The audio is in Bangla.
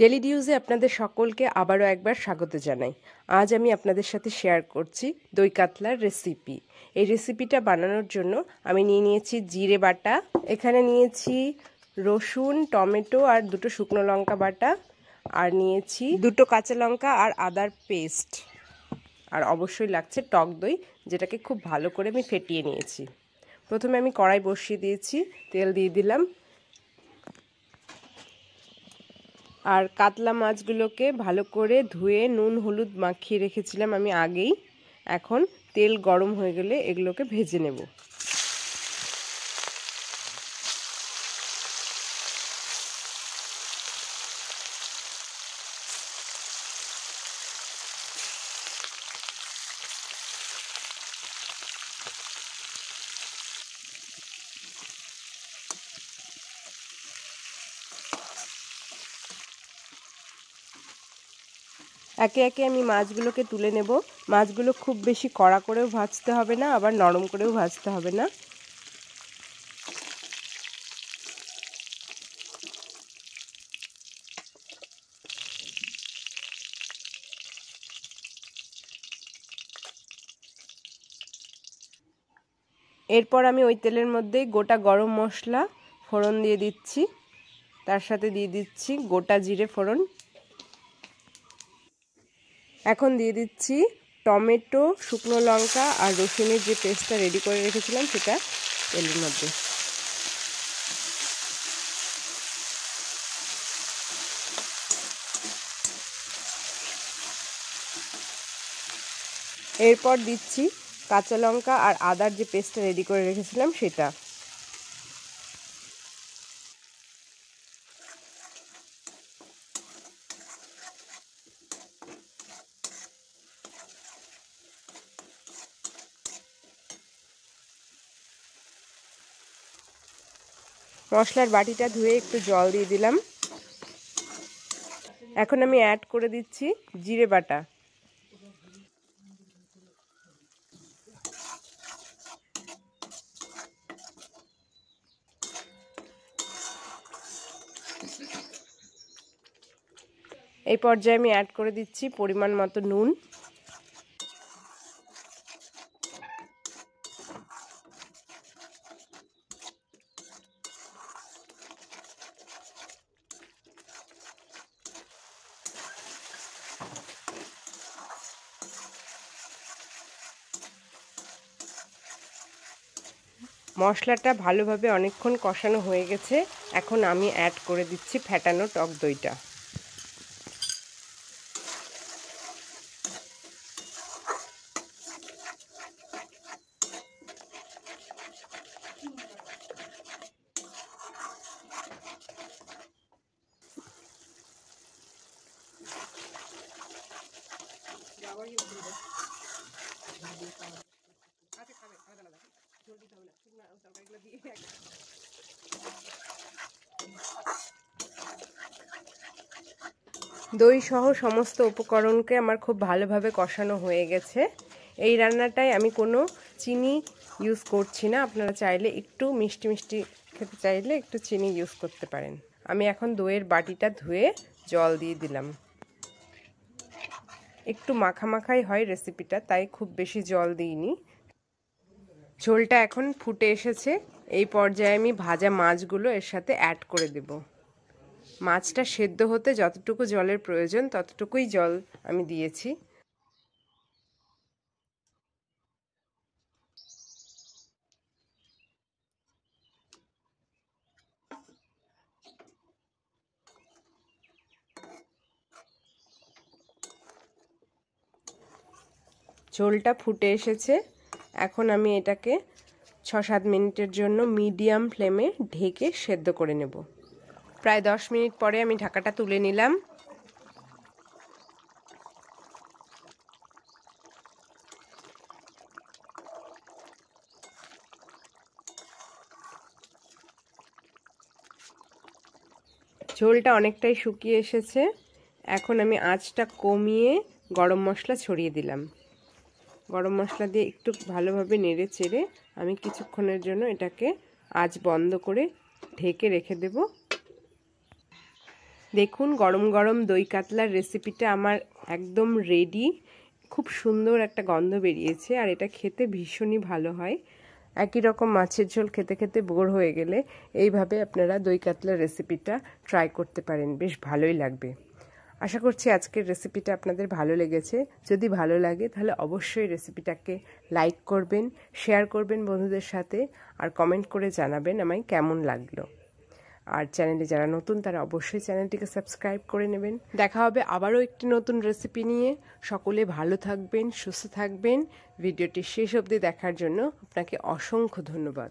ডেলি ডিউজে আপনাদের সকলকে আবারও একবার স্বাগত জানাই আজ আমি আপনাদের সাথে শেয়ার করছি দই কাতলার রেসিপি এই রেসিপিটা বানানোর জন্য আমি নিয়ে নিয়েছি জিরে বাটা এখানে নিয়েছি রসুন টমেটো আর দুটো শুকনো লঙ্কা বাটা আর নিয়েছি দুটো কাঁচা লঙ্কা আর আদার পেস্ট আর অবশ্যই লাগছে টক দই যেটাকে খুব ভালো করে আমি ফেটিয়ে নিয়েছি প্রথমে আমি কড়াই বসিয়ে দিয়েছি তেল দিয়ে দিলাম আর কাতলা মাছগুলোকে ভালো করে ধুয়ে নুন হলুদ মাখিয়ে রেখেছিলাম আমি আগেই এখন তেল গরম হয়ে গেলে এগুলোকে ভেজে নেব একে একে আমি মাছগুলোকে তুলে নেব মাছগুলো খুব বেশি কড়া করেও ভাজতে হবে না আবার নরম করেও ভাজতে হবে না এরপর আমি ওই তেলের মধ্যে গোটা গরম মশলা ফোড়ন দিয়ে দিচ্ছি তার সাথে দিয়ে দিচ্ছি গোটা জিরে ফোড়ন এখন দিয়ে দিচ্ছি টমেটো শুকনো লঙ্কা আর রসুনের যে পেস্টটা রেডি করে রেখেছিলাম সেটা তেলের মধ্যে এরপর দিচ্ছি কাঁচা লঙ্কা আর আদার যে পেস্টটা রেডি করে রেখেছিলাম সেটা মশলার বাটিটা ধুয়ে একটু জল দিয়ে দিলাম এখন আমি অ্যাড করে দিচ্ছি জিরে বাটা এই পর্যায়ে আমি অ্যাড করে দিচ্ছি পরিমাণ মতো নুন মশলাটা ভালোভাবে অনেকক্ষণ কষানো হয়ে গেছে এখন আমি অ্যাড করে দিচ্ছি ফ্যাটানো টক দইটা দই সহ সমস্ত উপকরণকে আমার খুব ভালোভাবে কষানো হয়ে গেছে এই রান্নাটায় আমি কোনো চিনি ইউজ করছি না আপনারা চাইলে একটু মিষ্টি মিষ্টি খেতে চাইলে একটু চিনি ইউজ করতে পারেন আমি এখন দইয়ের বাটিটা ধুয়ে জল দিয়ে দিলাম একটু মাখামাখাই হয় রেসিপিটা তাই খুব বেশি জল দিইনি ঝোলটা এখন ফুটে এসেছে এই পর্যায়ে আমি ভাজা মাছগুলো এর সাথে অ্যাড করে দেব মাছটা সেদ্ধ হতে যতটুকু জলের প্রয়োজন ততটুকুই জল আমি দিয়েছি ঝোলটা ফুটে এসেছে এখন আমি এটাকে ছ সাত মিনিটের জন্য মিডিয়াম ফ্লেমে ঢেকে সেদ্ধ করে নেব প্রায় দশ মিনিট পরে আমি ঢাকাটা তুলে নিলাম ঝোলটা অনেকটাই শুকিয়ে এসেছে এখন আমি আঁচটা কমিয়ে গরম মশলা ছড়িয়ে দিলাম গরম মশলা দিয়ে একটু ভালোভাবে নেড়ে চেড়ে আমি কিছুক্ষণের জন্য এটাকে আজ বন্ধ করে ঢেকে রেখে দেব দেখুন গরম গরম দই কাতলার রেসিপিটা আমার একদম রেডি খুব সুন্দর একটা গন্ধ বেরিয়েছে আর এটা খেতে ভীষণই ভালো হয় একই রকম মাছের ঝোল খেতে খেতে বোর হয়ে গেলে এইভাবে আপনারা দই কাতলার রেসিপিটা ট্রাই করতে পারেন বেশ ভালোই লাগবে আশা করছি আজকের রেসিপিটা আপনাদের ভালো লেগেছে যদি ভালো লাগে তাহলে অবশ্যই রেসিপিটাকে লাইক করবেন শেয়ার করবেন বন্ধুদের সাথে আর কমেন্ট করে জানাবেন আমায় কেমন লাগলো আর চ্যানেলে যারা নতুন তারা অবশ্যই চ্যানেলটিকে সাবস্ক্রাইব করে নেবেন দেখা হবে আবারও একটি নতুন রেসিপি নিয়ে সকলে ভালো থাকবেন সুস্থ থাকবেন ভিডিওটি শেষ অবধি দেখার জন্য আপনাকে অসংখ্য ধন্যবাদ